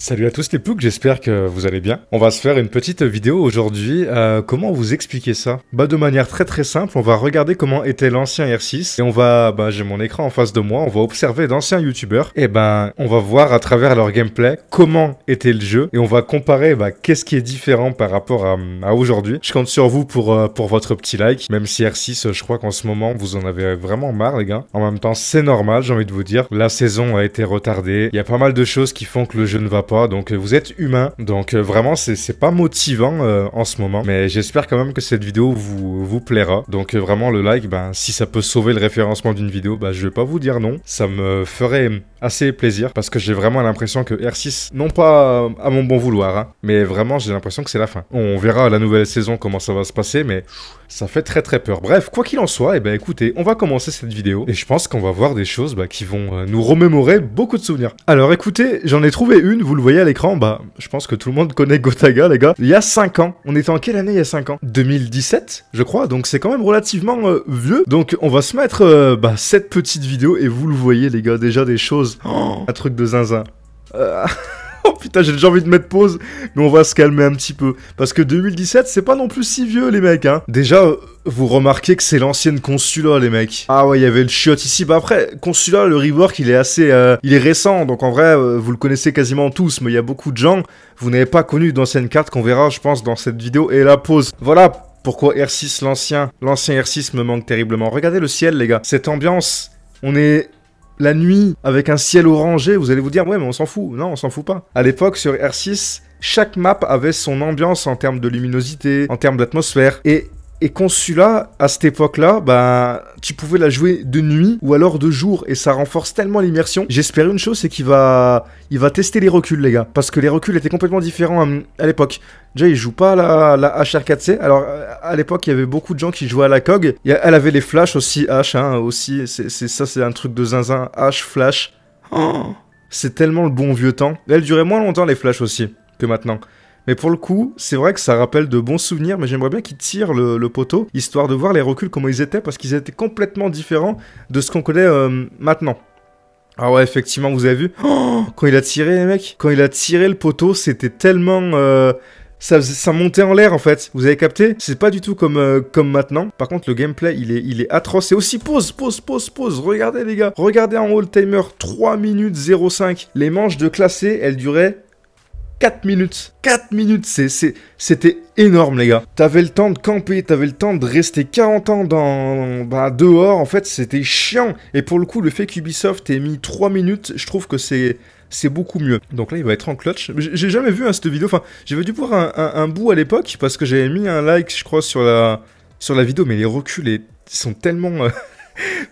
Salut à tous les poucs, j'espère que vous allez bien. On va se faire une petite vidéo aujourd'hui. Euh, comment vous expliquer ça Bah de manière très très simple, on va regarder comment était l'ancien R6 et on va, bah j'ai mon écran en face de moi, on va observer d'anciens youtubeurs et eh ben on va voir à travers leur gameplay comment était le jeu et on va comparer bah qu'est-ce qui est différent par rapport à, aujourd'hui. Je compte sur vous pour, euh, pour votre petit like, même si R6 euh, je crois qu'en ce moment vous en avez vraiment marre les gars. En même temps c'est normal j'ai envie de vous dire, la saison a été retardée, il y a pas mal de choses qui font que le jeu ne va pas donc euh, vous êtes humain. Donc euh, vraiment, c'est pas motivant euh, en ce moment. Mais j'espère quand même que cette vidéo vous, plaira. Donc vraiment, le like, ben, si ça peut sauver le référencement d'une vidéo, ben, je vais pas vous dire non. Ça me ferait assez plaisir parce que j'ai vraiment l'impression que R6, non pas à mon bon vouloir, hein, mais vraiment, j'ai l'impression que c'est la fin. On verra la nouvelle saison comment ça va se passer, mais ça fait très très peur. Bref, quoi qu'il en soit, et eh ben écoutez, on va commencer cette vidéo et je pense qu'on va voir des choses bah, qui vont euh, nous remémorer beaucoup de souvenirs. Alors écoutez, j'en ai trouvé une, vous le voyez à l'écran, bah je pense que tout le monde connaît Gotaga les gars. Il y a 5 ans, on était en quelle année il y a 5 ans 2017 je crois, donc c'est quand même relativement euh, vieux. Donc on va se mettre euh, bah, cette petite vidéo et vous le voyez les gars, déjà des choses, oh, un truc de zinzin. oh putain, j'ai déjà envie de mettre pause, mais on va se calmer un petit peu. Parce que 2017, c'est pas non plus si vieux, les mecs, hein. Déjà, euh, vous remarquez que c'est l'ancienne Consula, les mecs. Ah ouais, il y avait le chiot ici. Bah après, Consula, le rework, il est assez... Euh, il est récent, donc en vrai, euh, vous le connaissez quasiment tous, mais il y a beaucoup de gens, vous n'avez pas connu d'anciennes cartes qu'on verra, je pense, dans cette vidéo. Et la pause. Voilà pourquoi R6, l'ancien, l'ancien R6 me manque terriblement. Regardez le ciel, les gars. Cette ambiance, on est la nuit avec un ciel orangé, vous allez vous dire ouais mais on s'en fout. Non, on s'en fout pas. À l'époque sur R6, chaque map avait son ambiance en termes de luminosité, en termes d'atmosphère et et Consulat, à cette époque-là, bah, tu pouvais la jouer de nuit ou alors de jour et ça renforce tellement l'immersion. J'espère une chose, c'est qu'il va, il va tester les reculs, les gars, parce que les reculs étaient complètement différents euh, à, l'époque. Déjà, il joue pas la, la HR4C. Alors, à l'époque, il y avait beaucoup de gens qui jouaient à la COG. Elle avait les flashs aussi, H, hein, aussi. C'est, ça, c'est un truc de zinzin. H, flash. Oh. c'est tellement le bon vieux temps. Elle durait moins longtemps, les flashs aussi, que maintenant. Mais pour le coup, c'est vrai que ça rappelle de bons souvenirs, mais j'aimerais bien qu'ils tirent le, poteau, histoire de voir les reculs comment ils étaient, parce qu'ils étaient complètement différents de ce qu'on connaît euh, maintenant. Ah ouais, effectivement, vous avez vu oh, Quand il a tiré, les mecs, quand il a tiré le poteau, c'était tellement... Euh, ça, montait en l'air en fait, vous avez capté C'est pas du tout comme, euh, comme maintenant. Par contre, le gameplay, il est, il est atroce. Et aussi, pause, pause, pause, pause. Regardez les gars, regardez en haut timer, 3 minutes 05. Les manches de classé, elles duraient 4 minutes. 4 minutes, c'était énorme, les gars. T'avais le temps de camper, t'avais le temps de rester 40 ans dans, bah, dehors. En fait, c'était chiant. Et pour le coup, le fait qu'Ubisoft ait mis 3 minutes, je trouve que c'est. C'est beaucoup mieux. Donc là, il va être en clutch. J'ai jamais vu hein, cette vidéo. Enfin, j'avais dû voir un, un, bout à l'époque parce que j'avais mis un like, je crois, sur la, sur la vidéo, mais les reculs ils sont tellement. Euh,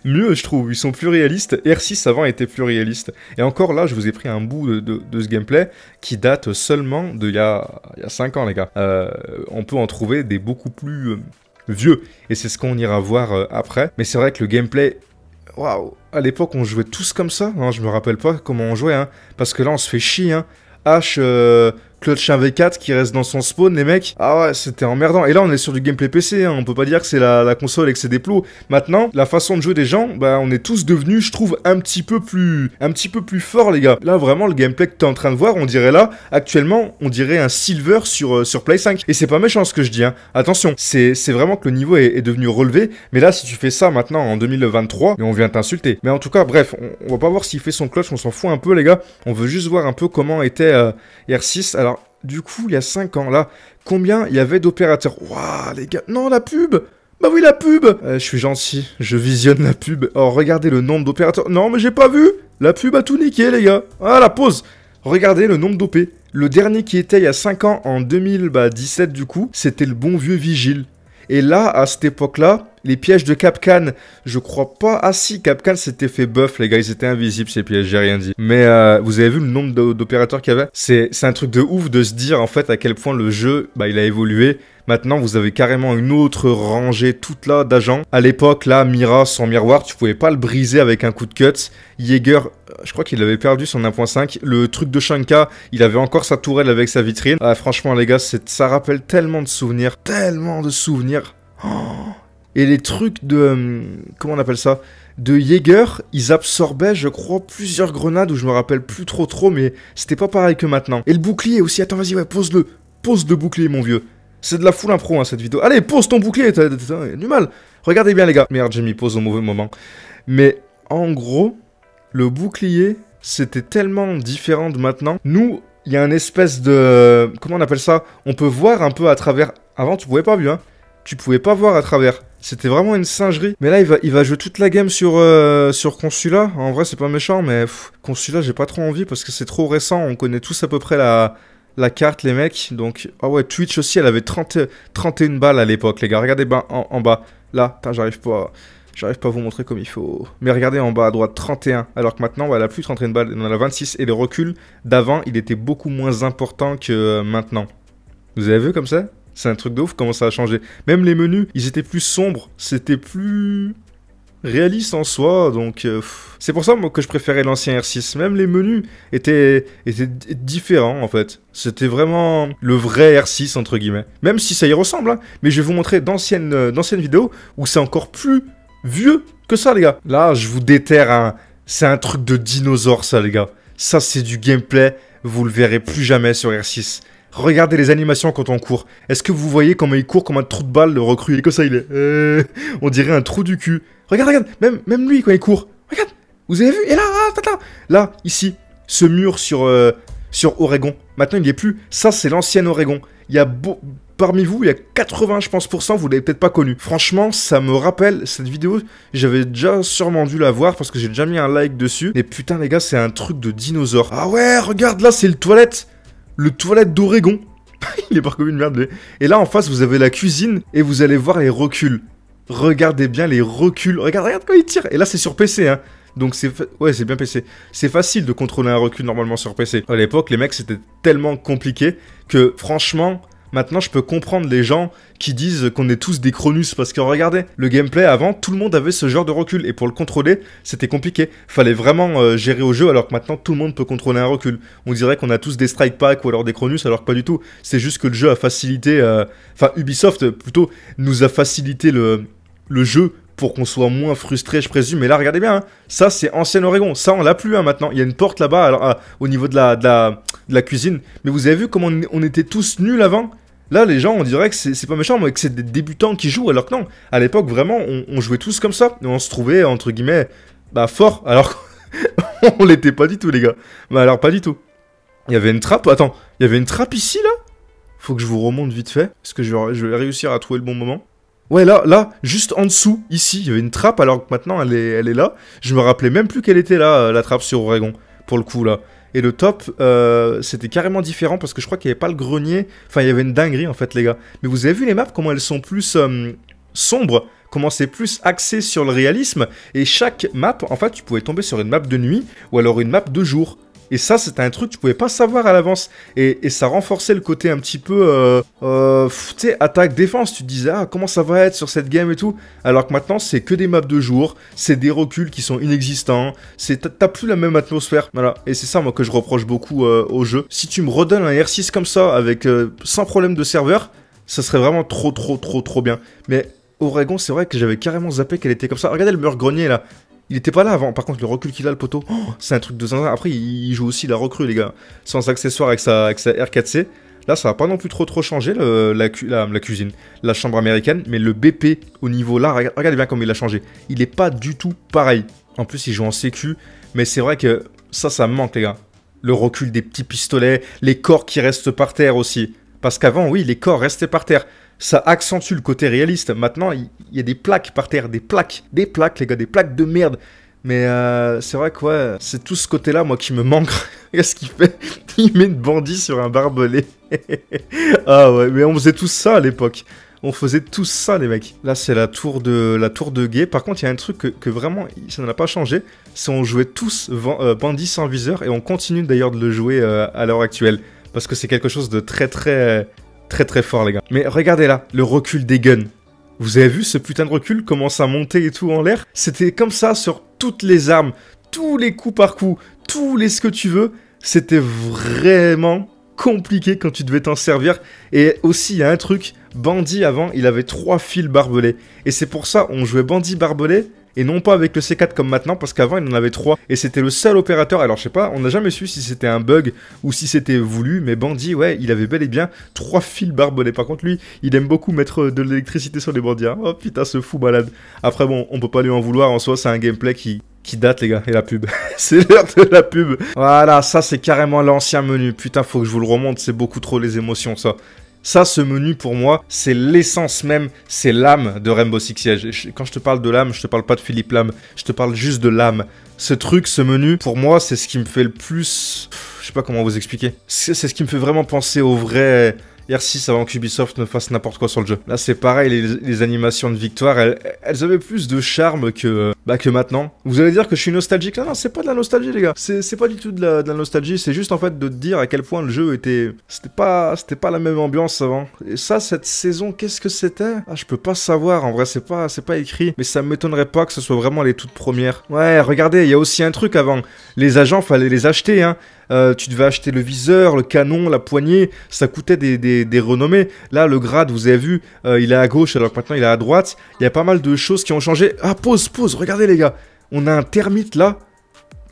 mieux, je trouve. Ils sont plus réalistes. R6 avant était plus réaliste. Et encore là, je vous ai pris un bout de, ce gameplay qui date seulement de y a, il y a 5 ans, les gars. Euh, on peut en trouver des beaucoup plus euh, vieux. Et c'est ce qu'on ira voir euh, après. Mais c'est vrai que le gameplay. Waouh! À l'époque, on jouait tous comme ça. je me rappelle pas comment on jouait. Hein. parce que là, on se fait chier. Hein. H clutch 1v4 qui reste dans son spawn, les mecs. Ah ouais, c'était emmerdant. Et là, on est sur du gameplay PC, hein. on peut pas dire que c'est la, console et que c'est des Maintenant, la façon de jouer des gens, bah, on est tous devenus, je trouve, un petit peu plus, un petit peu plus fort, les gars. Là, vraiment, le gameplay que t'es en train de voir, on dirait là, actuellement, on dirait un silver sur, euh, sur Play 5. Et c'est pas méchant ce que je dis, hein. Attention, c'est vraiment que le niveau est, devenu relevé. Mais là, si tu fais ça maintenant en 2023, mais on vient t'insulter. Mais en tout cas, bref, on, va pas voir s'il fait son clutch, on s'en fout un peu, les gars. On veut juste voir un peu comment était euh, R6. Alors, du coup, il y a 5 ans, là, combien il y avait d'opérateurs Waouh, les gars, non, la pub bah oui, la pub euh, Je suis gentil, je visionne la pub. Oh, regardez le nombre d'opérateurs. Non, mais j'ai pas vu La pub a tout niqué, les gars. Ah, la pause Regardez le nombre d'OP. Le dernier qui était il y a 5 ans, en 2017 du coup, c'était le bon vieux Vigile. Et là, à cette époque-là, les pièges de Capcan, je crois pas. Ah si, Capcan s'était fait buff, les gars, ils étaient invisibles ces pièges, j'ai rien dit. Mais euh, vous avez vu le nombre d'opérateurs qu'il y avait C'est un truc de ouf de se dire en fait à quel point le jeu, bah, il a évolué. Maintenant, vous avez carrément une autre rangée toute là d'agents. À l'époque, là, Mira son miroir, tu pouvais pas le briser avec un coup de cut. Jaeger, je crois qu'il avait perdu son 1.5. Le truc de Shanka, il avait encore sa tourelle avec sa vitrine. Ah, franchement, les gars, ça rappelle tellement de souvenirs, tellement de souvenirs. Oh. Et les trucs de. Euh, comment on appelle ça De Jaeger, ils absorbaient, je crois, plusieurs grenades, ou je me rappelle plus trop trop, mais c'était pas pareil que maintenant. Et le bouclier aussi, attends, vas-y, ouais, pose-le. Pose le bouclier, mon vieux. C'est de la foule impro, hein, cette vidéo. Allez, pose ton bouclier, t'as du mal. Regardez bien, les gars. Merde, j'ai mis pause au mauvais moment. Mais en gros, le bouclier, c'était tellement différent de maintenant. Nous, il y a une espèce de... Comment on appelle ça On peut voir un peu à travers... Avant, tu pouvais pas vu, hein. Tu pouvais pas voir à travers. C'était vraiment une singerie. Mais là, il va, il va jouer toute la game sur, euh, sur Consulat. En vrai, c'est pas méchant, mais Consula, Consulat, j'ai pas trop envie parce que c'est trop récent. On connaît tous à peu près la, la carte, les mecs. Donc, ah oh ouais, Twitch aussi, elle avait 30, 31 balles à l'époque, les gars. Regardez ben, en, bas. Là, j'arrive pas. J'arrive pas à vous montrer comme il faut. Mais regardez en bas à droite, 31. Alors que maintenant, elle a plus 31 balles. elle en a 26. Et le recul d'avant, il était beaucoup moins important que euh, maintenant. Vous avez vu comme ça c'est un truc de ouf comment ça a changé. Même les menus, ils étaient plus sombres, c'était plus réaliste en soi, donc euh, c'est pour ça que je préférais l'ancien R6. Même les menus étaient, étaient différents en fait. C'était vraiment le vrai R6 entre guillemets. Même si ça y ressemble, hein, mais je vais vous montrer d'anciennes euh, d'anciennes vidéos où c'est encore plus vieux que ça les gars. Là je vous déterre, un. c'est un truc de dinosaure ça les gars. Ça c'est du gameplay, vous le verrez plus jamais sur R6. Regardez les animations quand on court. Est-ce que vous voyez comment il court comme un trou de balle, le recrue comme ça, il est... Euh, on dirait un trou du cul. Regarde, regarde, même, même lui quand il court. Regarde, vous avez vu Et là, ah, là, là, ici, ce mur sur, euh, sur Oregon. Maintenant, il n'y est plus. Ça, c'est l'ancien Oregon. Il y a Parmi vous, il y a 80, je pense, vous l'avez peut-être pas connu. Franchement, ça me rappelle cette vidéo. J'avais déjà sûrement dû la voir parce que j'ai déjà mis un like dessus. Mais putain, les gars, c'est un truc de dinosaure. Ah ouais, regarde, là, c'est le toilette le toilette d'Oregon. Il est pas comme une merde. lui Et là, en face, vous avez la cuisine et vous allez voir les reculs. Regardez bien les reculs. Regarde, regarde quand il tire. Et là, c'est sur PC, hein. Donc c'est ouais, c'est bien PC. C'est facile de contrôler un recul normalement sur PC. À l'époque, les mecs, c'était tellement compliqué que franchement, Maintenant, je peux comprendre les gens qui disent qu'on est tous des Cronus parce que regardez, le gameplay avant, tout le monde avait ce genre de recul et pour le contrôler, c'était compliqué. Fallait vraiment euh, gérer au jeu alors que maintenant tout le monde peut contrôler un recul. On dirait qu'on a tous des strike pack ou alors des Cronus alors que pas du tout. C'est juste que le jeu a facilité, euh, enfin Ubisoft euh, plutôt nous a facilité le, le jeu pour qu'on soit moins frustré, je présume. Mais là, regardez bien, hein. ça c'est ancien Oregon. Ça, on l'a plus hein, maintenant. Il y a une porte là-bas ah, au niveau de la, la, cuisine. Mais vous avez vu comment on, était tous nuls avant Là, les gens, on dirait que c'est pas méchant, mais que c'est des débutants qui jouent, alors que non. À l'époque, vraiment, on, jouait tous comme ça. Et on se trouvait, entre guillemets, bah, fort, alors on l'était pas du tout, les gars. Bah, alors, pas du tout. Il y avait une trappe. Attends, il y avait une trappe ici, là Faut que je vous remonte vite fait. Est-ce que je vais réussir à trouver le bon moment Ouais, là, là, juste en dessous, ici, il y avait une trappe alors que maintenant elle est, elle est là. Je me rappelais même plus qu'elle était là, euh, la trappe sur Oregon, pour le coup, là. Et le top, euh, c'était carrément différent parce que je crois qu'il n'y avait pas le grenier. Enfin, il y avait une dinguerie en fait, les gars. Mais vous avez vu les maps, comment elles sont plus euh, sombres, comment c'est plus axé sur le réalisme. Et chaque map, en fait, tu pouvais tomber sur une map de nuit ou alors une map de jour. Et ça, c'était un truc que tu pouvais pas savoir à l'avance. Et, ça renforçait le côté un petit peu, euh, euh tu sais, attaque-défense. Tu te disais, ah, comment ça va être sur cette game et tout. Alors que maintenant, c'est que des maps de jour, c'est des reculs qui sont inexistants, c'est t'as plus la même atmosphère. Voilà. Et c'est ça, moi, que je reproche beaucoup euh, au jeu. Si tu me redonnes un R6 comme ça, avec euh, sans problème de serveur, ça serait vraiment trop, trop, trop, trop bien. Mais Oregon, c'est vrai que j'avais carrément zappé qu'elle était comme ça. Regardez le mur grenier là. Il était pas là avant. Par contre, le recul qu'il a, le poteau, oh, c'est un truc de zinzin. Après, il joue aussi la recrue, les gars. Sans accessoire avec sa, avec sa R4C. Là, ça va pas non plus trop trop changer la, la, cuisine, la chambre américaine, mais le BP au niveau là, regardez bien comme il a changé. Il est pas du tout pareil. En plus, il joue en sécu, mais c'est vrai que ça, ça me manque, les gars. Le recul des petits pistolets, les corps qui restent par terre aussi. Parce qu'avant, oui, les corps restaient par terre ça accentue le côté réaliste. Maintenant, il y, a des plaques par terre, des plaques, des plaques, les gars, des plaques de merde. Mais euh, c'est vrai que ouais, c'est tout ce côté-là, moi, qui me manque. Qu'est-ce qu'il fait Il met une bandit sur un barbelé. ah ouais, mais on faisait tout ça à l'époque. On faisait tout ça, les mecs. Là, c'est la tour de la tour de guet. Par contre, il y a un truc que, vraiment, ça n'a pas changé. C'est qu'on jouait tous euh, bandits bandit sans viseur et on continue d'ailleurs de le jouer euh, à l'heure actuelle parce que c'est quelque chose de très très Très très fort les gars. Mais regardez là, le recul des guns. Vous avez vu ce putain de recul commence à monter et tout en l'air C'était comme ça sur toutes les armes, tous les coups par coup, tous les ce que tu veux. C'était vraiment compliqué quand tu devais t'en servir. Et aussi, il y a un truc, Bandit avant, il avait trois fils barbelés. Et c'est pour ça, on jouait Bandit barbelé, et non pas avec le C4 comme maintenant, parce qu'avant il en avait 3, et c'était le seul opérateur, alors je sais pas, on n'a jamais su si c'était un bug ou si c'était voulu, mais Bandit, ouais, il avait bel et bien 3 fils barbonnés. Par contre lui, il aime beaucoup mettre euh, de l'électricité sur les bandits, hein. oh putain ce fou malade. Après bon, on peut pas lui en vouloir, en soi c'est un gameplay qui, qui date les gars, et la pub. c'est l'heure de la pub. Voilà, ça c'est carrément l'ancien menu. Putain, faut que je vous le remonte, c'est beaucoup trop les émotions ça. Ça, ce menu, pour moi, c'est l'essence même, c'est l'âme de Rainbow Six Siege. Quand je te parle de l'âme, je te parle pas de Philippe Lame, je te parle juste de l'âme. Ce truc, ce menu, pour moi, c'est ce qui me fait le plus... Je sais pas comment vous expliquer. C'est ce qui me fait vraiment penser au vrai... Hier 6 avant qu'Ubisoft ne fasse n'importe quoi sur le jeu. Là, c'est pareil, les, animations de victoire, elles, avaient plus de charme que, bah, que maintenant. Vous allez dire que je suis nostalgique. Non, non, c'est pas de la nostalgie, les gars. C'est pas du tout de la, nostalgie. C'est juste en fait de dire à quel point le jeu était. C'était pas, c'était pas la même ambiance avant. Et ça, cette saison, qu'est-ce que c'était Ah, je peux pas savoir. En vrai, c'est pas, c'est pas écrit. Mais ça m'étonnerait pas que ce soit vraiment les toutes premières. Ouais, regardez, il y a aussi un truc avant. Les agents, fallait les acheter, hein. Euh, tu devais acheter le viseur, le canon, la poignée, ça coûtait des, renommées. Là, le grade, vous avez vu, euh, il est à gauche alors maintenant il est à droite. Il y a pas mal de choses qui ont changé. Ah, pause, pause, regardez les gars, on a un termite là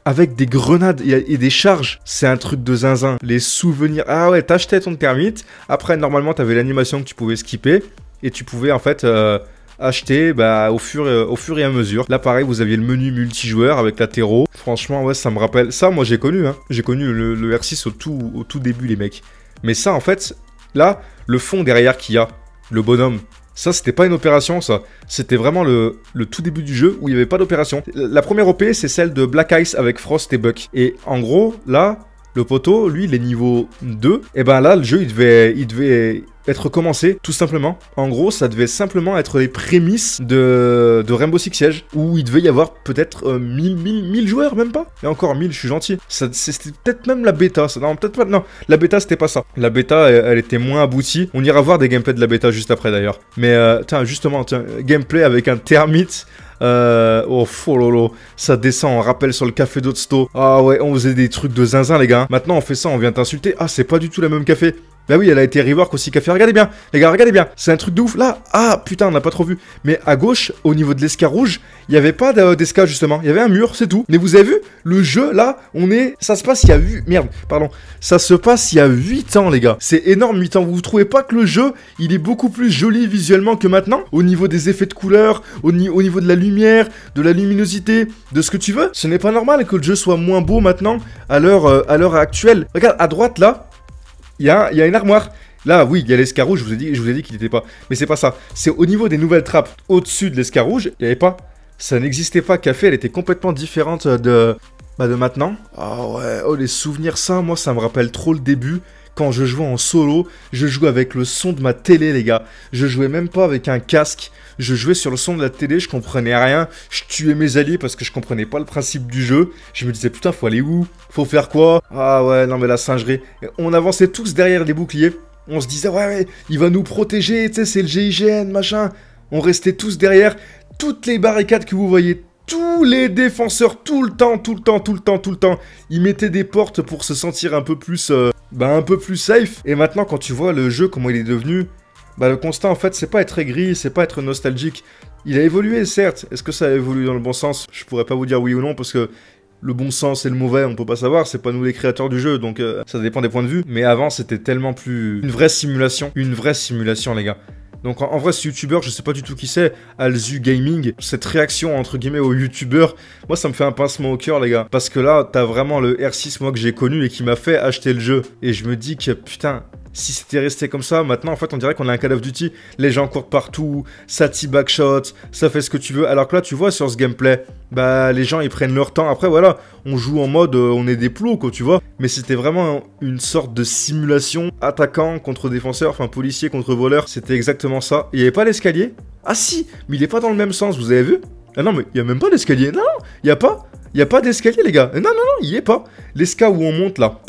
avec des grenades et des charges. C'est un truc de zinzin. Les souvenirs. Ah ouais, t'achetais ton termite. Après, normalement, t'avais l'animation que tu pouvais skipper. Et tu pouvais, en fait, euh, acheter bah, au, fur et, au fur et à mesure. Là, pareil, vous aviez le menu multijoueur avec la terreau. Franchement, ouais, ça me rappelle. Ça, moi, j'ai connu. Hein. J'ai connu le, R6 au tout, au tout début, les mecs. Mais ça, en fait, là, le fond derrière qu'il y a, le bonhomme, ça, c'était pas une opération, ça. C'était vraiment le, tout début du jeu où il n'y avait pas d'opération. La première OP, c'est celle de Black Ice avec Frost et Buck. Et en gros, là, le poteau, lui, les niveaux niveau 2. Et ben là, le jeu, il devait, il devait, être commencé, tout simplement. En gros, ça devait simplement être les prémices de, de Rainbow Six Siege, où il devait y avoir peut-être 1000, euh, 1000, joueurs, même pas. Et encore 1000, je suis gentil. C'était peut-être même la bêta. Ça, non, peut-être pas. Non, la bêta, c'était pas ça. La bêta, elle, était moins aboutie. On ira voir des gameplays de la bêta juste après d'ailleurs. Mais euh, tiens, justement, gameplay avec un termite. Euh, oh, fololo. Ça descend, on rappelle sur le café d'Otsto. Ah ouais, on faisait des trucs de zinzin, les gars. Maintenant, on fait ça, on vient t'insulter. Ah, c'est pas du tout la même café. Bah oui, elle a été rework aussi qu'à Regardez bien, les gars, regardez bien. C'est un truc de ouf. Là, ah putain, on n'a pas trop vu. Mais à gauche, au niveau de l'escar rouge, il n'y avait pas euh, d'esca justement. Il y avait un mur, c'est tout. Mais vous avez vu, le jeu là, on est. Ça se passe il y a 8. Merde, pardon. Ça se passe il y a 8 ans, les gars. C'est énorme, 8 ans. Vous trouvez pas que le jeu, il est beaucoup plus joli visuellement que maintenant Au niveau des effets de couleur, au, niveau de la lumière, de la luminosité, de ce que tu veux. Ce n'est pas normal que le jeu soit moins beau maintenant à l'heure euh, l'heure actuelle. Regarde, à droite là, il y a, une armoire. Là, oui, il y a l'escarouge, je vous ai dit, qu'il n'y était qu'il n'était pas. Mais c'est pas ça. C'est au niveau des nouvelles trappes. Au-dessus de l'escarouge il n'y avait pas. Ça n'existait pas. Café, elle était complètement différente de, bah, de maintenant. Oh ouais, oh les souvenirs, ça, moi, ça me rappelle trop le début. Quand je jouais en solo, je jouais avec le son de ma télé, les gars. Je jouais même pas avec un casque je jouais sur le son de la télé, je comprenais rien, je tuais mes alliés parce que je comprenais pas le principe du jeu. Je me disais putain, faut aller où Faut faire quoi Ah ouais, non mais la singerie. on avançait tous derrière les boucliers. On se disait ouais, ouais il va nous protéger, tu sais, c'est le GIGN, machin. On restait tous derrière toutes les barricades que vous voyez, tous les défenseurs, tout le temps, tout le temps, tout le temps, tout le temps. Ils mettaient des portes pour se sentir un peu plus, ben, un peu plus safe. Et maintenant, quand tu vois le jeu comment il est devenu, bah, le constat en fait c'est pas être aigri, c'est pas être nostalgique. Il a évolué certes, est-ce que ça a évolué dans le bon sens Je pourrais pas vous dire oui ou non parce que le bon sens et le mauvais, on peut pas savoir, c'est pas nous les créateurs du jeu, donc euh, ça dépend des points de vue. Mais avant, c'était tellement plus une vraie simulation, une vraie simulation, les gars. Donc en, vrai, ce youtubeur, je sais pas du tout qui c'est, Alzu Gaming, cette réaction entre guillemets au youtubeur, moi ça me fait un pincement au cœur, les gars. Parce que là, t'as vraiment le R6 moi que j'ai connu et qui m'a fait acheter le jeu. Et je me dis que putain, si c'était resté comme ça, maintenant en fait on dirait qu'on a un Call of Duty, les gens courent partout, ça t'y backshot, ça fait ce que tu veux, alors que là tu vois sur ce gameplay, bah les gens ils prennent leur temps, après voilà, on joue en mode euh, on est des plots quoi tu vois, mais c'était vraiment une sorte de simulation, attaquant contre défenseur, enfin policier contre voleur, c'était exactement ça, il n'y avait pas l'escalier Ah si, mais il n'est pas dans le même sens, vous avez vu Ah non mais il n'y a même pas d'escalier, non, il n'y a pas, il n'y a pas d'escalier les gars, non non non, il n'y est pas, l'esca où on monte là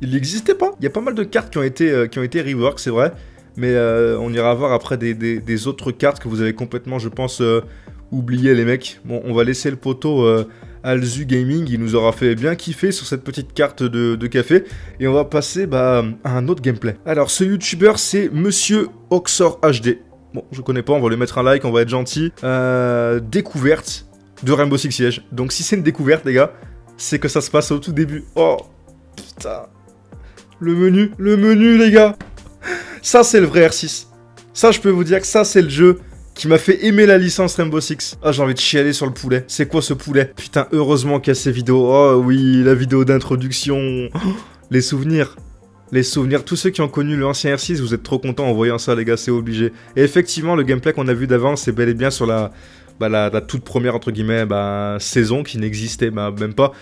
il n'existait pas. Il y a pas mal de cartes qui ont été, euh, qui ont été rework, c'est vrai. Mais euh, on ira voir après des, autres cartes que vous avez complètement, je pense, euh, oubliées, les mecs. Bon, on va laisser le poteau Alzu Gaming. Il nous aura fait bien kiffer sur cette petite carte de, café. Et on va passer bah, à un autre gameplay. Alors, ce youtubeur, c'est Monsieur Oxor HD. Bon, je connais pas, on va lui mettre un like, on va être gentil. découverte de Rainbow Six Siege. Donc, si c'est une découverte, les gars, c'est que ça se passe au tout début. Oh, putain le menu, le menu, les gars. Ça, c'est le vrai R6. Ça, je peux vous dire que ça, c'est le jeu qui m'a fait aimer la licence Rainbow Six. Ah, j'ai envie de chialer sur le poulet. C'est quoi ce poulet Putain, heureusement qu'il y a ces vidéos. Oh oui, la vidéo d'introduction. les souvenirs. Les souvenirs, tous ceux qui ont connu le ancien R6, vous êtes trop contents en voyant ça, les gars, c'est obligé. Et effectivement, le gameplay qu'on a vu d'avant, c'est bel et bien sur la, bah, toute première, entre guillemets, bah, saison qui n'existait bah, même pas.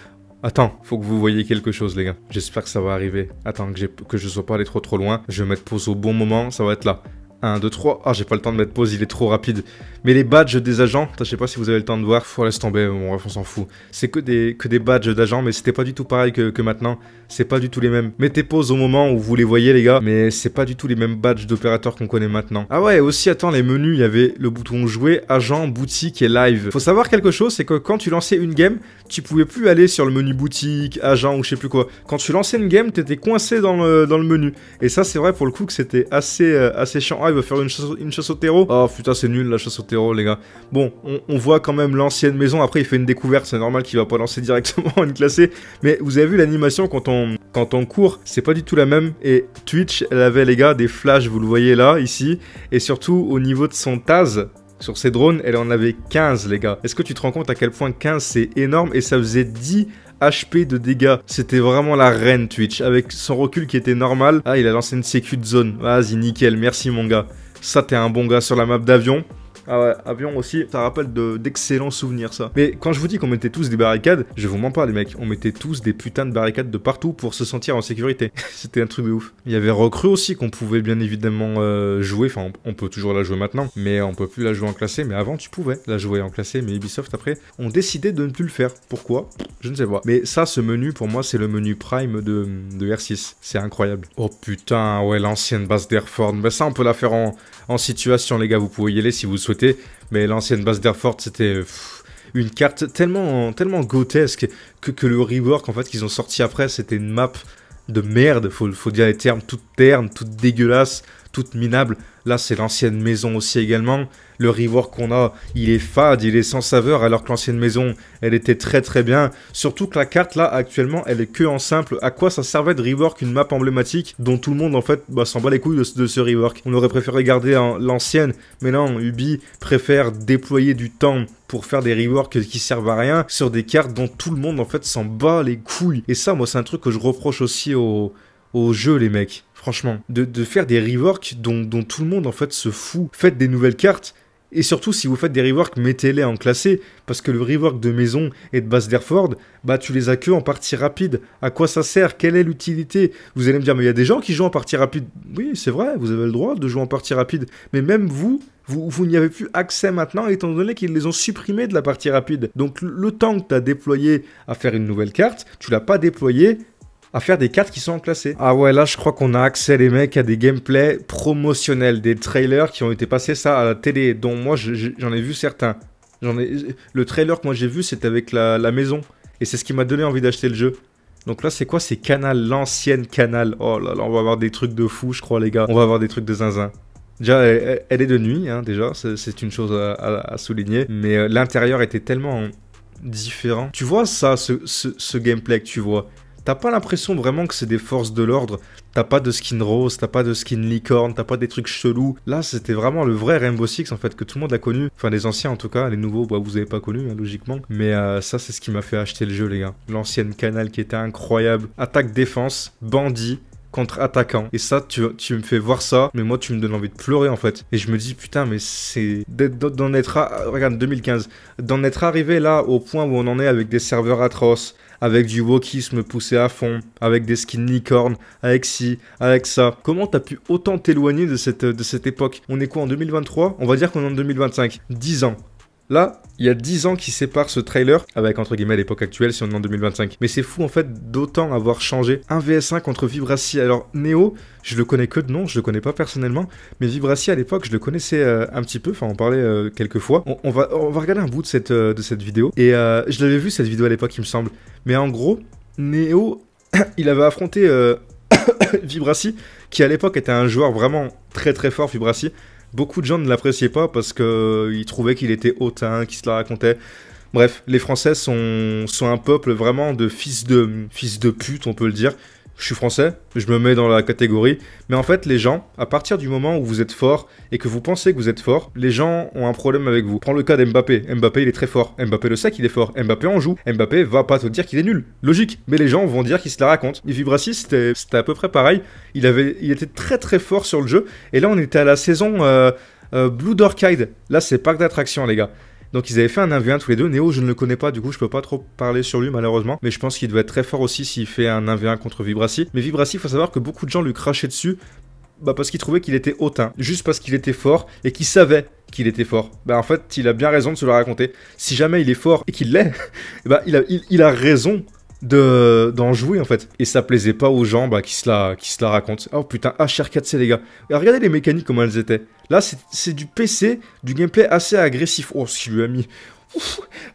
Attends, faut que vous voyez quelque chose, les gars. J'espère que ça va arriver. Attends, que, que je sois pas allé trop trop loin. Je vais mettre pause au bon moment, ça va être là. 1, 2, 3. Ah, j'ai pas le temps de mettre pause, il est trop rapide. Mais les badges des agents, je sais pas si vous avez le temps de voir. Faut laisser tomber, bon, on s'en fout. C'est que des, que des badges d'agents, mais c'était pas du tout pareil que, que maintenant. C'est pas du tout les mêmes. Mettez pause au moment où vous les voyez, les gars. Mais c'est pas du tout les mêmes badges d'opérateurs qu'on connaît maintenant. Ah ouais, aussi, attends, les menus, il y avait le bouton jouer, agent, boutique et live. Faut savoir quelque chose, c'est que quand tu lançais une game, tu pouvais plus aller sur le menu boutique, agent ou je sais plus quoi. Quand tu lançais une game, t'étais coincé dans le, menu. Et ça, c'est vrai pour le coup que c'était assez, euh, assez chiant il va faire une chasse, au terreau. oh, putain, c'est nul la chasse au terreau, les gars. Bon, on, voit quand même l'ancienne maison. Après, il fait une découverte. C'est normal qu'il va pas lancer directement une classée. Mais vous avez vu l'animation quand on, quand on court, c'est pas du tout la même. Et Twitch, elle avait, les gars, des flashs. Vous le voyez là, ici. Et surtout, au niveau de son Taz, sur ses drones, elle en avait 15, les gars. Est-ce que tu te rends compte à quel point 15 c'est énorme et ça faisait 10 HP de dégâts. C'était vraiment la reine Twitch, avec son recul qui était normal. Ah, il a lancé une sécu de zone. Vas-y, nickel, merci mon gars. Ça, t'es un bon gars sur la map d'avion. Ah ouais, avion aussi, ça rappelle d'excellents souvenirs ça. Mais quand je vous dis qu'on mettait tous des barricades, je vous mens pas les mecs, on mettait tous des putains de barricades de partout pour se sentir en sécurité. C'était un truc de ouf. Il y avait Recru aussi qu'on pouvait bien évidemment euh, jouer, enfin on, peut toujours la jouer maintenant, mais on peut plus la jouer en classé, mais avant tu pouvais la jouer en classé, mais Ubisoft après ont décidé de ne plus le faire. Pourquoi Je ne sais pas. Mais ça, ce menu pour moi c'est le menu prime de, de R6. C'est incroyable. Oh putain, ouais l'ancienne base d'Airford, Mais ben, ça on peut la faire en en situation, les gars. Vous pouvez y aller si vous souhaitez. Mais l'ancienne base d'Airfort, c'était euh, une carte tellement, tellement grotesque que, que le rework en fait qu'ils ont sorti après, c'était une map de merde. Faut, faut dire les termes, toute terne, toute dégueulasse, toute minable. Là, c'est l'ancienne maison aussi également. Le rework qu'on a, il est fade, il est sans saveur, alors que l'ancienne maison, elle était très très bien. Surtout que la carte, là, actuellement, elle est que en simple. À quoi ça servait de rework une map emblématique dont tout le monde, en fait, bah, s'en bat les couilles de, ce rework On aurait préféré garder l'ancienne, mais non, Ubi préfère déployer du temps pour faire des reworks qui servent à rien sur des cartes dont tout le monde, en fait, s'en bat les couilles. Et ça, moi, c'est un truc que je reproche aussi au jeu, les mecs franchement. De, faire des reworks dont, tout le monde en fait se fout. Faites des nouvelles cartes. Et surtout, si vous faites des reworks, mettez-les en classé, parce que le rework de maison et de base d'Airford, bah tu les as que en partie rapide. À quoi ça sert Quelle est l'utilité Vous allez me dire, mais il y a des gens qui jouent en partie rapide. Oui, c'est vrai, vous avez le droit de jouer en partie rapide. Mais même vous, vous, vous n'y avez plus accès maintenant, étant donné qu'ils les ont supprimés de la partie rapide. Donc le temps que tu as déployé à faire une nouvelle carte, tu l'as pas déployé à faire des cartes qui sont classé Ah ouais, là, je crois qu'on a accès, les mecs, à des gameplays promotionnels, des trailers qui ont été passés ça à la télé, dont moi, j'en ai vu certains. J'en ai... Le trailer que moi j'ai vu, c'était avec la, maison. Et c'est ce qui m'a donné envie d'acheter le jeu. Donc là, c'est quoi ces Canal, l'ancienne Canal. Oh là là, on va avoir des trucs de fou, je crois, les gars. On va avoir des trucs de zinzin. Déjà, elle, est de nuit, hein, déjà, c'est une chose à, souligner. Mais euh, l'intérieur était tellement différent. Tu vois ça, ce, ce, ce gameplay que tu vois t'as pas l'impression vraiment que c'est des forces de l'ordre. T'as pas de skin rose, t'as pas de skin licorne, t'as pas des trucs chelous. Là, c'était vraiment le vrai Rainbow Six en fait que tout le monde a connu. Enfin, les anciens en tout cas, les nouveaux, bah, vous avez pas connu hein, logiquement. Mais euh, ça, c'est ce qui m'a fait acheter le jeu, les gars. L'ancienne canal qui était incroyable. Attaque-défense, bandit, contre attaquant. Et ça, tu, tu, me fais voir ça, mais moi, tu me donnes envie de pleurer en fait. Et je me dis, putain, mais c'est. D'en être. Ah, regarde, 2015. D'en être arrivé là, au point où on en est avec des serveurs atroces, avec du wokisme poussé à fond, avec des skins licorne, avec ci, avec ça. Comment t'as pu autant t'éloigner de cette, de cette époque On est quoi en 2023 On va dire qu'on est en 2025. 10 ans. Là, il y a 10 ans qui séparent ce trailer avec entre guillemets l'époque actuelle si on est en 2025. Mais c'est fou en fait d'autant avoir changé un VS1 contre Vibraci. Alors Neo, je le connais que de nom, je le connais pas personnellement, mais Vibraci à l'époque je le connaissais euh, un petit peu, enfin on parlait euh, quelques fois. On, va, on va regarder un bout de cette, euh, de cette vidéo et je l'avais vu cette vidéo à l'époque il me semble. Mais en gros, Neo, il avait affronté Vibraci qui à l'époque était un joueur vraiment très très fort Vibraci Beaucoup de gens ne l'appréciaient pas parce qu'ils euh, trouvaient qu'il était hautain, qu'il se la racontait. Bref, les Français sont, sont un peuple vraiment de fils de, fils de pute, on peut le dire je suis français, je me mets dans la catégorie. Mais en fait, les gens, à partir du moment où vous êtes fort et que vous pensez que vous êtes fort, les gens ont un problème avec vous. Prends le cas d'Mbappé. Mbappé, il est très fort. Mbappé le sait qu'il est fort. Mbappé en joue. Mbappé va pas te dire qu'il est nul. Logique. Mais les gens vont dire qu'il se la raconte. Et Vibrassi, c'était à peu près pareil. Il, avait, il était très très fort sur le jeu. Et là, on était à la saison euh, euh Blue Là, c'est parc d'attraction, les gars. Donc ils avaient fait un 1v1 tous les deux. Neo, je ne le connais pas, du coup je peux pas trop parler sur lui malheureusement. Mais je pense qu'il devait être très fort aussi s'il fait un 1v1 contre Vibrassi. Mais Vibrassi, il faut savoir que beaucoup de gens lui crachaient dessus. Bah, parce qu'ils trouvaient qu'il était hautain, juste parce qu'il était fort et qu'il savait qu'il était fort. Bah, en fait, il a bien raison de se le raconter. Si jamais il est fort et qu'il l'est, bah il a, il a raison de d'en jouer en fait et ça plaisait pas aux gens bah, qui se la qui se la racontent oh putain HR4C ah, les gars regardez les mécaniques comment elles étaient là c'est du PC du gameplay assez agressif oh ce qu'il lui a mis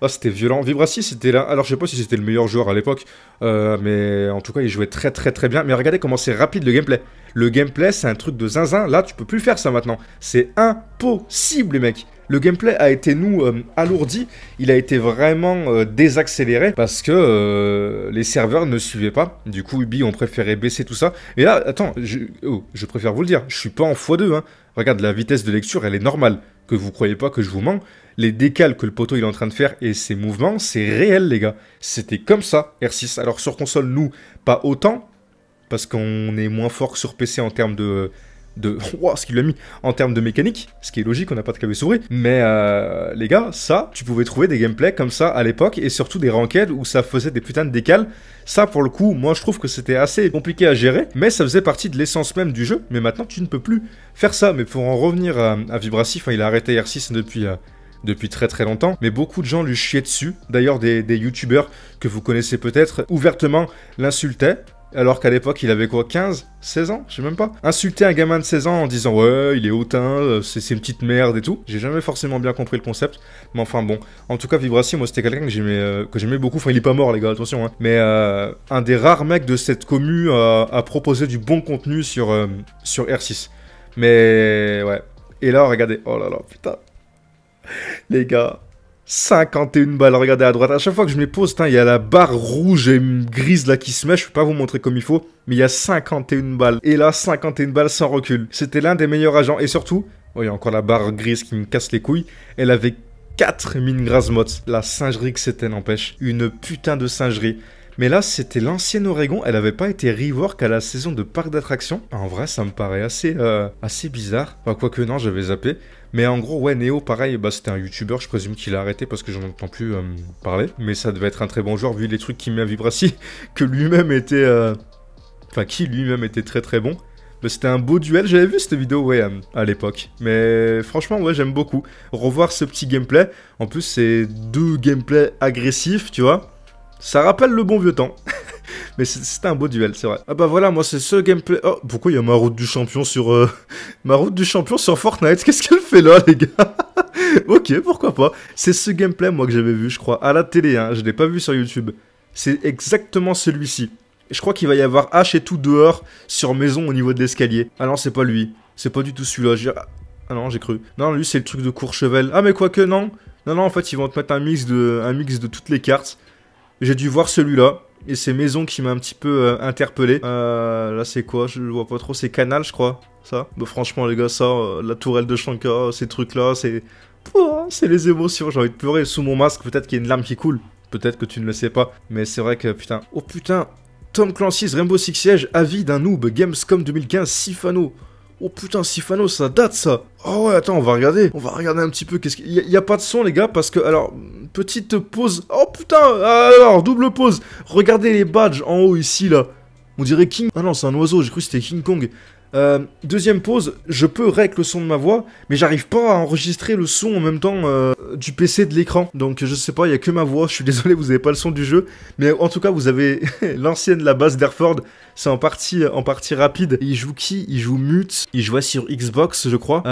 c'était violent. Vibrassi, c'était là. Alors, je sais pas si c'était le meilleur joueur à l'époque, euh, mais en tout cas, il jouait très très très bien. Mais regardez comment c'est rapide le gameplay. Le gameplay, c'est un truc de zinzin. Là, tu peux plus faire ça maintenant. C'est impossible, les mecs. Le gameplay a été, nous, euh, alourdi. Il a été vraiment euh, désaccéléré parce que euh, les serveurs ne suivaient pas. Du coup, Ubi ont préféré baisser tout ça. Et là, attends, je, oh, préfère vous le dire, je suis pas en x2. Hein. Regarde, la vitesse de lecture, elle est normale. Que vous croyez pas que je vous mens, les décals que le poteau est en train de faire et ses mouvements, c'est réel, les gars. C'était comme ça, R6. Alors sur console, nous, pas autant, parce qu'on est moins fort que sur PC en termes de de wow, ce qu'il a mis en termes de mécanique, ce qui est logique, on n'a pas de clavier souris, mais euh, les gars, ça, tu pouvais trouver des gameplays comme ça à l'époque, et surtout des ranked où ça faisait des putains de décales. Ça, pour le coup, moi je trouve que c'était assez compliqué à gérer, mais ça faisait partie de l'essence même du jeu, mais maintenant tu ne peux plus faire ça. Mais pour en revenir à, à hein, il a arrêté R6 depuis... Euh, depuis très très longtemps, mais beaucoup de gens lui chiaient dessus. D'ailleurs, des, des que vous connaissez peut-être ouvertement l'insultaient alors qu'à l'époque, il avait quoi 15 16 ans Je sais même pas. Insulter un gamin de 16 ans en disant ouais, il est hautain, euh, c'est une petite merde et tout. J'ai jamais forcément bien compris le concept. Mais enfin bon. En tout cas, Vibrassi, moi, c'était quelqu'un euh, que j'aimais beaucoup. Enfin, il est pas mort, les gars, attention. Hein. Mais euh, un des rares mecs de cette commu a à proposer du bon contenu sur, sur R6. Mais ouais. Et là, regardez. Oh là là, putain. Les gars. 51 balles, regardez à droite. À chaque fois que je pose, il y a la barre rouge et grise là qui se met. Je peux pas vous montrer comme il faut, mais il y a 51 balles. Et là, 51 balles sans recul. C'était l'un des meilleurs agents. Et surtout, oh, encore la barre grise qui me casse les couilles. Elle avait 4 mines mot La singerie que c'était, n'empêche. Une putain de singerie. Mais là, c'était l'ancienne Oregon, elle n'avait pas été rework à la saison de parc d'attraction, En vrai, ça me paraît assez, euh, assez bizarre. quoi quoique non, j'avais zappé. Mais en gros, ouais, Neo, pareil, bah, c'était un YouTuber, je présume qu'il a arrêté parce que j'en entends plus euh, parler. Mais ça devait être un très bon joueur vu les trucs qu'il met à que lui-même était. Euh, enfin, qui lui-même était très très bon. c'était un beau duel, j'avais vu cette vidéo, ouais, euh, à l'époque. Mais franchement, ouais, j'aime beaucoup. Revoir ce petit gameplay. En plus, c'est deux gameplays agressifs, tu vois. Ça rappelle le bon vieux temps. Mais c'était un beau duel, c'est vrai. Ah bah voilà, moi c'est ce gameplay. Oh, pourquoi il y a ma route du champion sur. ma route du champion sur Fortnite Qu'est-ce là, les gars. ok, pourquoi pas. C'est ce gameplay, moi, que j'avais vu, je crois, à la télé. Hein. Je l'ai pas vu sur YouTube. C'est exactement celui-ci. Je crois qu'il va y avoir H et tout dehors, sur maison, au niveau de l'escalier. Ah non, c'est pas lui. C'est pas du tout celui-là. Ah non, j'ai cru. Non, lui, c'est le truc de Courchevel. Ah, mais quoique, non. Non, non, en fait, ils vont te mettre un mix de, un mix de toutes les cartes. J'ai dû voir celui-là. Et c'est Maison qui m'a un petit peu euh, interpellé. Euh, là, c'est quoi Je le vois pas trop. C'est Canal, je crois ça. Bah, franchement, les gars, ça, euh, la tourelle de Shanka, ces trucs-là, c'est. c'est les émotions, j'ai envie de pleurer. Sous mon masque, peut-être qu'il y a une lame qui coule. Peut-être que tu ne le sais pas. Mais c'est vrai que, putain. Oh putain, Tom Clancy's Rainbow Six Siege, avis d'un noob, Gamescom 2015, Sifano. Oh putain, Sifano, ça date ça Oh ouais, attends, on va regarder. On va regarder un petit peu qu'est-ce qu'il y, y, a pas de son les gars parce que alors petite pause. Oh putain, alors double pause. Regardez les badges en haut ici là. On dirait King. Ah non, c'est un oiseau, j'ai cru que c'était King Kong. Euh, deuxième pause, je peux rec le son de ma voix, mais j'arrive pas à enregistrer le son en même temps euh, du PC de l'écran. Donc je sais pas, il y a que ma voix, je suis désolé, vous avez pas le son du jeu. Mais en tout cas, vous avez l'ancienne, la base d'Airford, c'est en partie, euh, en partie rapide. Il joue qui Il joue Mute, il joue sur Xbox, je crois.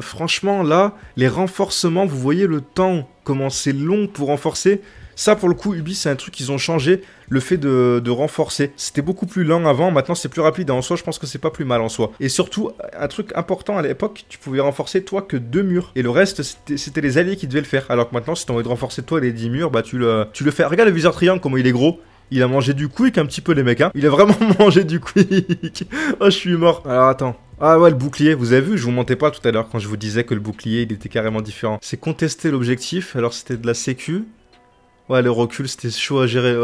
franchement, là, les renforcements, vous voyez le temps, comment c'est long pour renforcer ça, pour le coup, Ubi, c'est un truc qu'ils ont changé, le fait de, renforcer. C'était beaucoup plus lent avant, maintenant c'est plus rapide. en soi, je pense que c'est pas plus mal en soi. Et surtout, un truc important à l'époque, tu pouvais renforcer toi que deux murs. Et le reste, c'était les alliés qui devaient le faire. Alors que maintenant, si t'as envie de renforcer toi les 10 murs, bah tu le, fais. Regarde le viseur triangle, comment il est gros. Il a mangé du quick un petit peu, les mecs. Hein. Il a vraiment mangé du quick. oh, je suis mort. Alors attends. Ah ouais, le bouclier, vous avez vu, je vous mentais pas tout à l'heure quand je vous disais que le bouclier, il était carrément différent. C'est contester l'objectif, alors c'était de la sécu, Ouais, le recul, c'était chaud à gérer.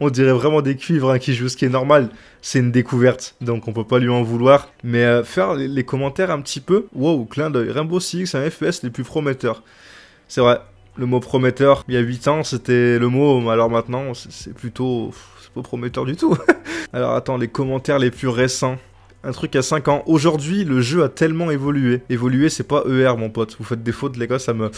On dirait vraiment des cuivres hein, qui jouent, ce qui est normal. C'est une découverte, donc on peut pas lui en vouloir. Mais euh, faire les, commentaires un petit peu, wow, clin d'œil. Rainbow Six, un FPS les plus prometteurs. C'est vrai, le mot prometteur, il y a 8 ans, c'était le mot, alors maintenant, c'est plutôt. C'est pas prometteur du tout. alors attends, les commentaires les plus récents un truc à 5 ans. Aujourd'hui, le jeu a tellement évolué. Évoluer, c'est pas ER, mon pote. Vous faites des fautes, les gars, ça me.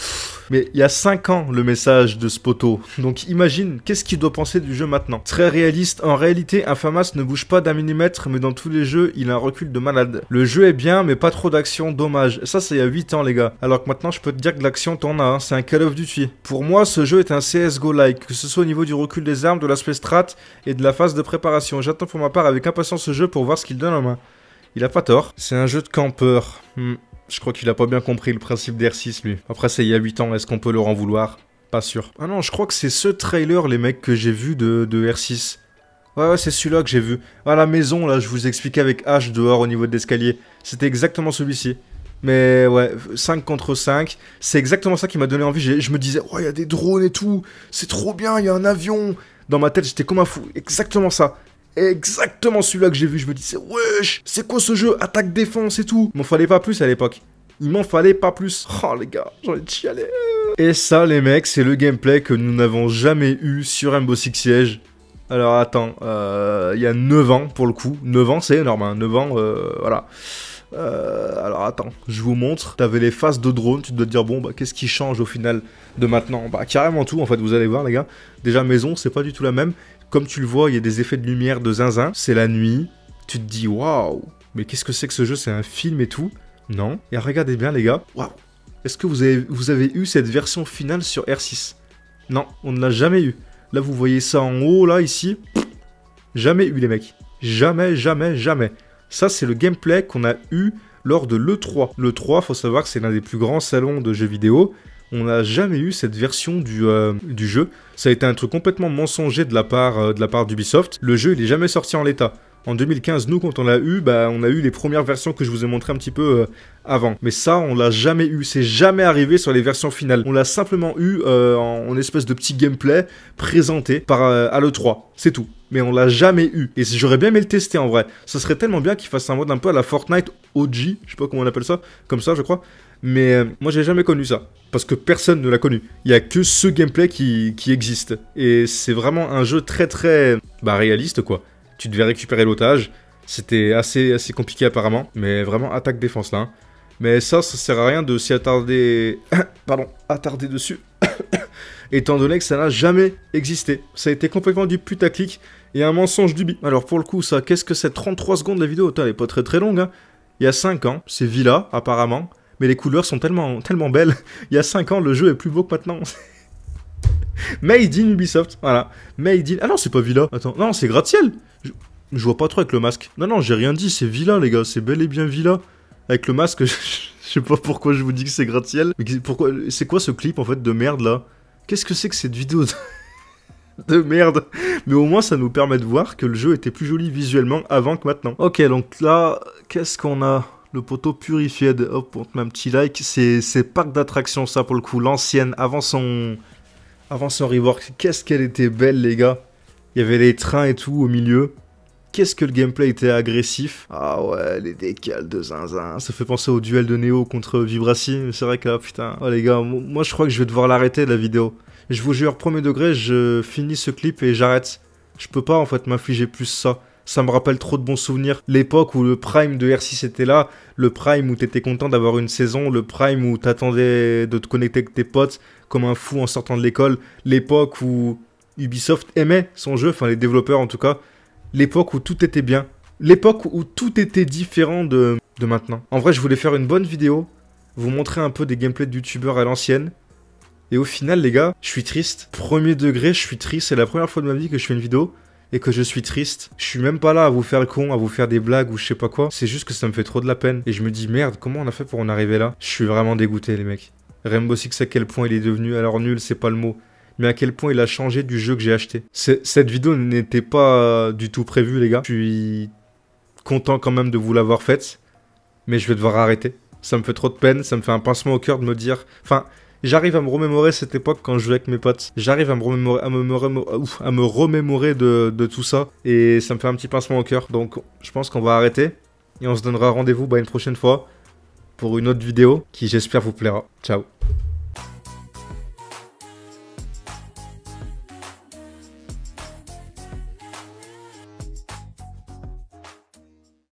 Mais il y a 5 ans, le message de ce poteau. Donc imagine, qu'est-ce qu'il doit penser du jeu maintenant Très réaliste. En réalité, un Infamas ne bouge pas d'un millimètre, mais dans tous les jeux, il a un recul de malade. Le jeu est bien, mais pas trop d'action, dommage. Ça, c'est il y a 8 ans, les gars. Alors que maintenant, je peux te dire que l'action, t'en as. Hein. C'est un Call of Duty. Pour moi, ce jeu est un CSGO-like, que ce soit au niveau du recul des armes, de l'aspect strat et de la phase de préparation. J'attends pour ma part avec impatience ce jeu pour voir ce qu'il donne en main. Il a pas tort. C'est un jeu de campeur. Hmm. Je crois qu'il a pas bien compris le principe d'R6, lui. Après, c'est il y a 8 ans, est-ce qu'on peut leur en vouloir Pas sûr. Ah non, je crois que c'est ce trailer, les mecs, que j'ai vu de, de R6. Ouais, ouais, c'est celui-là que j'ai vu. À la maison, là, je vous expliquais avec H dehors au niveau de l'escalier. C'était exactement celui-ci. Mais ouais, 5 contre 5, c'est exactement ça qui m'a donné envie. Je me disais, oh, il y a des drones et tout, c'est trop bien, il y a un avion. Dans ma tête, j'étais comme un fou. Exactement ça. Exactement celui-là que j'ai vu, je me dis c'est wesh, c'est quoi ce jeu Attaque défense et tout. M'en fallait pas plus à l'époque. Il m'en fallait pas plus. Oh les gars, j'en ai chialé. Et ça les mecs, c'est le gameplay que nous n'avons jamais eu sur Rainbow Six Siege. Alors attends, euh, il y a 9 ans pour le coup. 9 ans c'est énorme, 9 hein. ans, euh, voilà. Euh, alors attends, je vous montre. T'avais les phases de drone, tu dois te dire bon bah qu'est-ce qui change au final de maintenant Bah carrément tout en fait, vous allez voir les gars. Déjà maison, c'est pas du tout la même. Comme tu le vois, il y a des effets de lumière de zinzin. C'est la nuit. Tu te dis, waouh, mais qu'est-ce que c'est que ce jeu C'est un film et tout Non. Et regardez bien, les gars. Waouh. Est-ce que vous avez, vous avez eu cette version finale sur R6 Non, on ne l'a jamais eu. Là, vous voyez ça en haut, là, ici. Jamais eu, les mecs. Jamais, jamais, jamais. Ça, c'est le gameplay qu'on a eu lors de l'E3. L'E3, faut savoir que c'est l'un des plus grands salons de jeux vidéo on n'a jamais eu cette version du, euh, du jeu. Ça a été un truc complètement mensonger de la part, euh, d'Ubisoft. Le jeu, il jamais sorti en l'état. En 2015, nous, quand on l'a eu, bah, on a eu les premières versions que je vous ai montrées un petit peu euh, avant. Mais ça, on l'a jamais eu. C'est jamais arrivé sur les versions finales. On l'a simplement eu euh, en, espèce de petit gameplay présenté par euh, Halo 3 C'est tout. Mais on l'a jamais eu. Et j'aurais bien aimé le tester en vrai. Ça serait tellement bien qu'il fasse un mode un peu à la Fortnite OG. Je sais pas comment on appelle ça. Comme ça, je crois. Mais moi, j'ai jamais connu ça. Parce que personne ne l'a connu. Il y a que ce gameplay qui, existe. Et c'est vraiment un jeu très très bah, réaliste, quoi tu devais récupérer l'otage. C'était assez, assez compliqué apparemment, mais vraiment attaque-défense là. Hein. Mais ça, ça sert à rien de s'y attarder... Pardon, attarder dessus. étant donné que ça n'a jamais existé. Ça a été complètement du putaclic et un mensonge d'Ubi. Alors pour le coup, ça, qu'est-ce que c'est 33 secondes la vidéo elle est pas très très longue. Hein. Il y a 5 ans, c'est Villa apparemment, mais les couleurs sont tellement, tellement belles. Il y a 5 ans, le jeu est plus beau que maintenant. Made in Ubisoft, voilà. Made in... Ah non, c'est pas Villa. Attends, non, c'est Gratte-Ciel je, vois pas trop avec le masque. Non, non, j'ai rien dit, c'est Villa, les gars, c'est bel et bien Villa. Avec le masque, je, sais pas pourquoi je vous dis que c'est gratte-ciel. Pourquoi C'est quoi ce clip en fait de merde là Qu'est-ce que c'est que cette vidéo de... merde Mais au moins ça nous permet de voir que le jeu était plus joli visuellement avant que maintenant. Ok, donc là, qu'est-ce qu'on a le poteau purifié. De... Hop, on un petit like. C'est parc d'attraction ça pour le coup. L'ancienne, avant son... Avant son rework. Qu'est-ce qu'elle était belle les gars. Il y avait les trains et tout au milieu. Qu'est-ce que le gameplay était agressif Ah ouais, les décales de zinzin. Ça fait penser au duel de Neo contre Vibraci. C'est vrai que là, ah, putain. Oh les gars, moi je crois que je vais devoir l'arrêter la vidéo. Je vous jure, premier degré, je finis ce clip et j'arrête. Je peux pas en fait m'infliger plus ça. Ça me rappelle trop de bons souvenirs. L'époque où le prime de R6 était là, le prime où t'étais content d'avoir une saison, le prime où t'attendais de te connecter avec tes potes comme un fou en sortant de l'école, l'époque où Ubisoft aimait son jeu, enfin les développeurs en tout cas, l'époque où tout était bien, l'époque où tout était différent de, de maintenant. En vrai, je voulais faire une bonne vidéo, vous montrer un peu des gameplays de youtubeurs à l'ancienne, et au final, les gars, je suis triste. Premier degré, je suis triste. C'est la première fois de ma vie que je fais une vidéo et que je suis triste. Je suis même pas là à vous faire le con, à vous faire des blagues ou je sais pas quoi. C'est juste que ça me fait trop de la peine. Et je me dis, merde, comment on a fait pour en arriver là Je suis vraiment dégoûté, les mecs. Rainbow Six, à quel point il est devenu alors nul, c'est pas le mot mais à quel point il a changé du jeu que j'ai acheté. Cette vidéo n'était pas euh, du tout prévue, les gars. Je suis content quand même de vous l'avoir faite, mais je vais devoir arrêter. Ça me fait trop de peine, ça me fait un pincement au cœur de me dire. Enfin, j'arrive à me remémorer cette époque quand je jouais avec mes potes. J'arrive à me remémorer, de, tout ça, et ça me fait un petit pincement au cœur. Donc, je pense qu'on va arrêter, et on se donnera rendez-vous bah, une prochaine fois pour une autre vidéo qui, j'espère, vous plaira. Ciao.